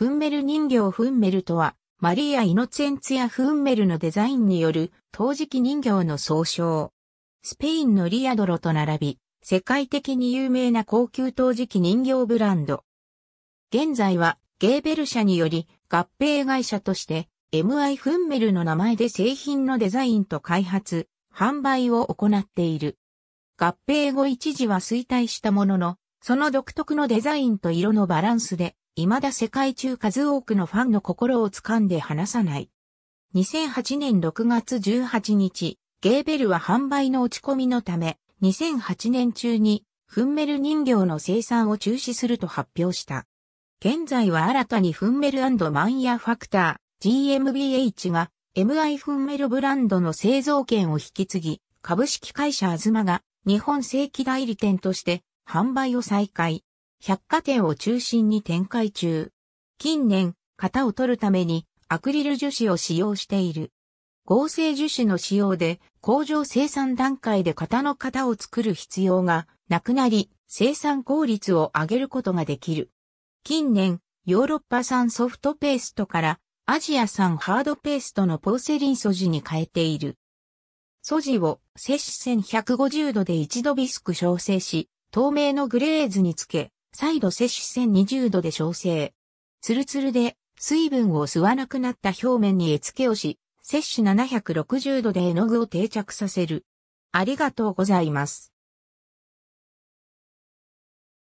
フンメル人形フンメルとは、マリア・イノツェンツやフンメルのデザインによる陶磁器人形の総称。スペインのリアドロと並び、世界的に有名な高級陶磁器人形ブランド。現在は、ゲーベル社により合併会社として、MI フンメルの名前で製品のデザインと開発、販売を行っている。合併後一時は衰退したものの、その独特のデザインと色のバランスで未だ世界中数多くのファンの心を掴んで離さない。2008年6月18日、ゲーベルは販売の落ち込みのため、2008年中にフンメル人形の生産を中止すると発表した。現在は新たにフンメルマンヤファクター GMBH が MI フンメルブランドの製造権を引き継ぎ、株式会社アズマが日本正規代理店として販売を再開。百貨店を中心に展開中。近年、型を取るためにアクリル樹脂を使用している。合成樹脂の使用で工場生産段階で型の型を作る必要がなくなり、生産効率を上げることができる。近年、ヨーロッパ産ソフトペーストからアジア産ハードペーストのポーセリン素地に変えている。素地を摂氏1150度で一度ビスク調整し、透明のグレーズにつけ、再度摂取1020度で調整。ツルツルで水分を吸わなくなった表面に絵付けをし、摂取760度で絵の具を定着させる。ありがとうございます。